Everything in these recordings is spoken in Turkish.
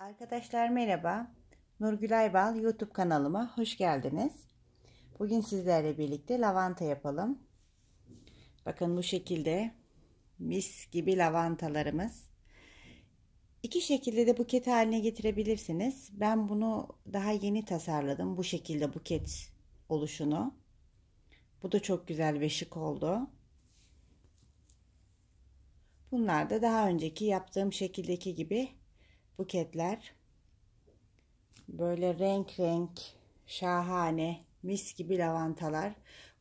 Arkadaşlar merhaba. Nurgülay Bal YouTube kanalıma hoş geldiniz. Bugün sizlerle birlikte lavanta yapalım. Bakın bu şekilde mis gibi lavantalarımız. İki şekilde de buket haline getirebilirsiniz. Ben bunu daha yeni tasarladım. Bu şekilde buket oluşunu. Bu da çok güzel ve şık oldu. Bunlar da daha önceki yaptığım şekildeki gibi buketler. Böyle renk renk şahane mis gibi lavantalar.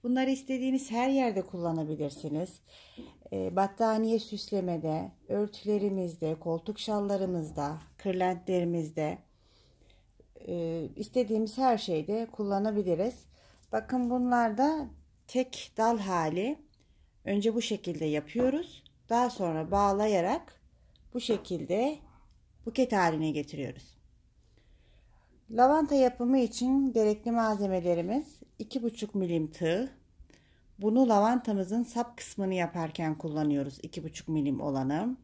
Bunları istediğiniz her yerde kullanabilirsiniz. E, battaniye süslemede, örtülerimizde, koltuk şallarımızda, kırlentlerimizde e, istediğimiz her şeyde kullanabiliriz. Bakın bunlar da tek dal hali. Önce bu şekilde yapıyoruz. Daha sonra bağlayarak bu şekilde buket haline getiriyoruz. Lavanta yapımı için gerekli malzemelerimiz 2,5 milim tığ. Bunu lavantamızın sap kısmını yaparken kullanıyoruz 2,5 milim olanı.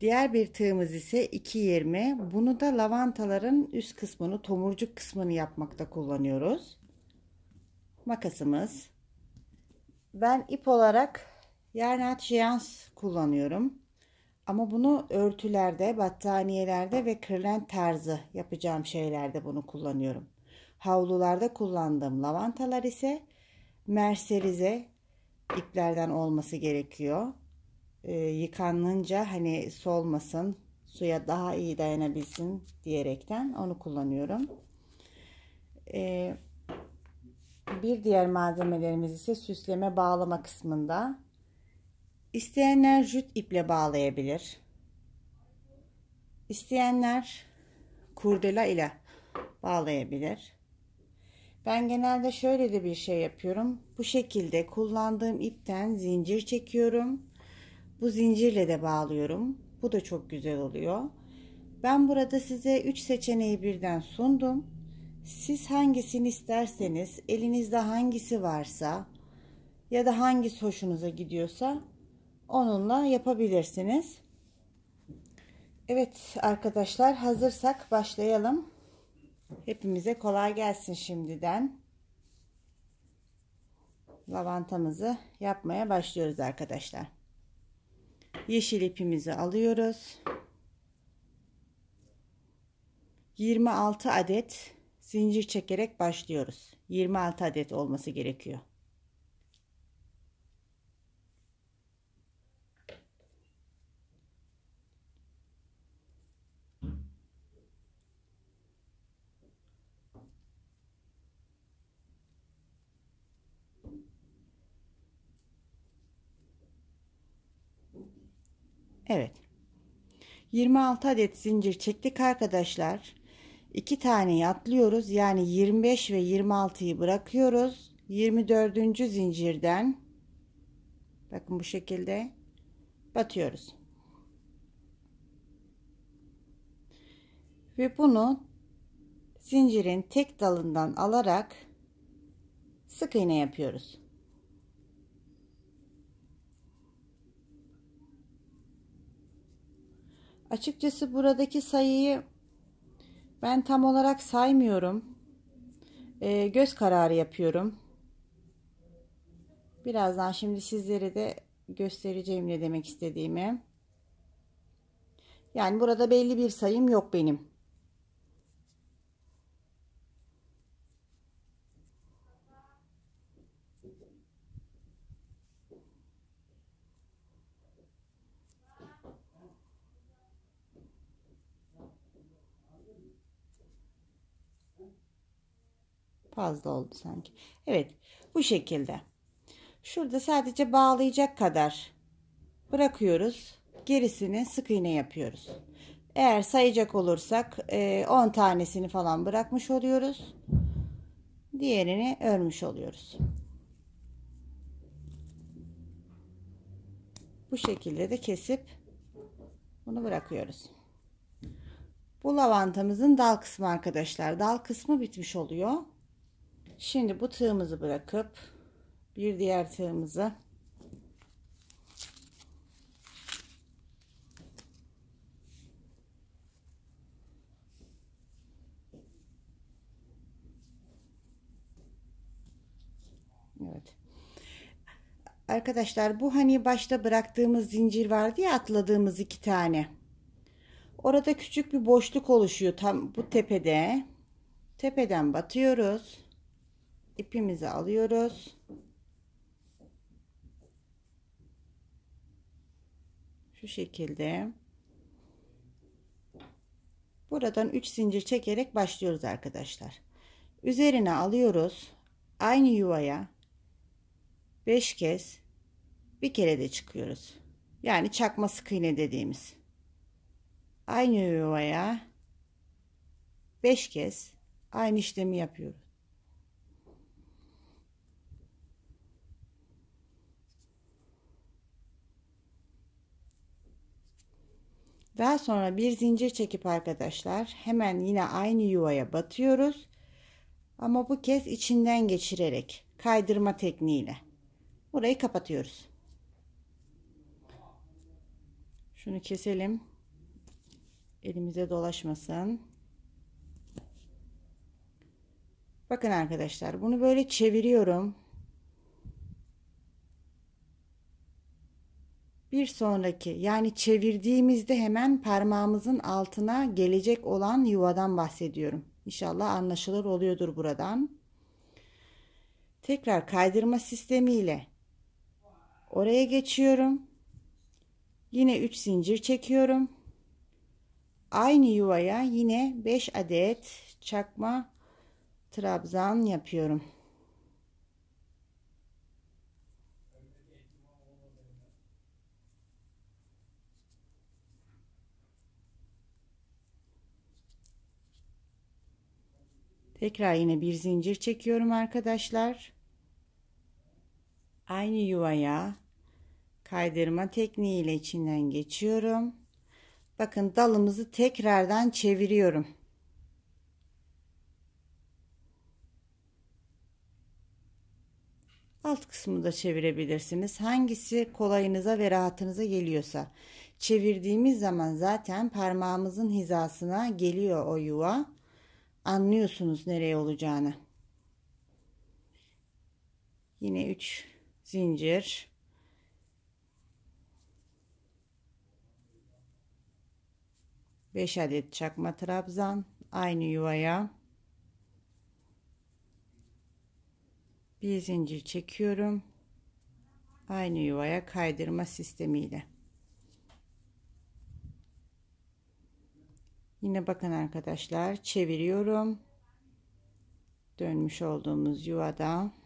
Diğer bir tığımız ise 2,20. Bunu da lavantaların üst kısmını, tomurcuk kısmını yapmakta kullanıyoruz. Makasımız. Ben ip olarak yarnat jeyans kullanıyorum. Ama bunu örtülerde, battaniyelerde ve kırlen tarzı yapacağım şeylerde bunu kullanıyorum. Havlularda kullandığım lavantalar ise merserize iplerden olması gerekiyor. E, yıkanınca hani solmasın, suya daha iyi dayanabilsin diyerekten onu kullanıyorum. E, bir diğer malzemelerimiz ise süsleme bağlama kısmında İsteyenler jüt iple bağlayabilir. İsteyenler kurdela ile bağlayabilir. Ben genelde şöyle de bir şey yapıyorum. Bu şekilde kullandığım ipten zincir çekiyorum. Bu zincirle de bağlıyorum. Bu da çok güzel oluyor. Ben burada size 3 seçeneği birden sundum. Siz hangisini isterseniz elinizde hangisi varsa ya da hangisi hoşunuza gidiyorsa onunla yapabilirsiniz. Evet arkadaşlar hazırsak başlayalım. Hepimize kolay gelsin şimdiden. Lavantamızı yapmaya başlıyoruz arkadaşlar. Yeşil ipimizi alıyoruz. 26 adet zincir çekerek başlıyoruz. 26 adet olması gerekiyor. Evet. 26 adet zincir çektik arkadaşlar. 2 taneyi atlıyoruz. Yani 25 ve 26'yı bırakıyoruz. 24. zincirden bakın bu şekilde batıyoruz. Ve bunu zincirin tek dalından alarak sık iğne yapıyoruz. Açıkçası buradaki sayıyı ben tam olarak saymıyorum. E, göz kararı yapıyorum. Birazdan şimdi sizlere de göstereceğim ne demek istediğimi. Yani burada belli bir sayım yok benim. fazla oldu sanki. Evet bu şekilde. Şurada sadece bağlayacak kadar bırakıyoruz. Gerisini sık iğne yapıyoruz. Eğer sayacak olursak 10 e, tanesini falan bırakmış oluyoruz. Diğerini örmüş oluyoruz. Bu şekilde de kesip bunu bırakıyoruz. Bu lavantamızın dal kısmı arkadaşlar. Dal kısmı bitmiş oluyor. Şimdi bu tığımızı bırakıp bir diğer tığımızı Evet. Arkadaşlar bu hani başta bıraktığımız zincir vardı ya atladığımız iki tane. Orada küçük bir boşluk oluşuyor tam bu tepede. Tepeden batıyoruz ipimizi alıyoruz. Şu şekilde. Buradan 3 zincir çekerek başlıyoruz arkadaşlar. Üzerine alıyoruz. Aynı yuvaya 5 kez bir kere de çıkıyoruz. Yani çakma sık iğne dediğimiz. Aynı yuvaya 5 kez aynı işlemi yapıyoruz. Daha sonra bir zincir çekip arkadaşlar hemen yine aynı yuvaya batıyoruz. Ama bu kez içinden geçirerek kaydırma tekniğiyle burayı kapatıyoruz. Şunu keselim. Elimize dolaşmasın. Bakın arkadaşlar bunu böyle çeviriyorum. Bir sonraki yani çevirdiğimizde hemen parmağımızın altına gelecek olan yuvadan bahsediyorum. İnşallah anlaşılır oluyordur buradan. Tekrar kaydırma sistemiyle oraya geçiyorum. Yine 3 zincir çekiyorum. Aynı yuvaya yine 5 adet çakma trabzan yapıyorum. Tekrar yine bir zincir çekiyorum arkadaşlar. Aynı yuvaya kaydırma tekniği ile içinden geçiyorum. Bakın dalımızı tekrardan çeviriyorum. Alt kısmı da çevirebilirsiniz. Hangisi kolayınıza ve rahatınıza geliyorsa. Çevirdiğimiz zaman zaten parmağımızın hizasına geliyor o yuva anlıyorsunuz nereye olacağını. Yine 3 zincir. Beş adet çakma trabzan aynı yuvaya bir zincir çekiyorum aynı yuvaya kaydırma sistemiyle Yine bakın arkadaşlar çeviriyorum. Dönmüş olduğumuz yuvada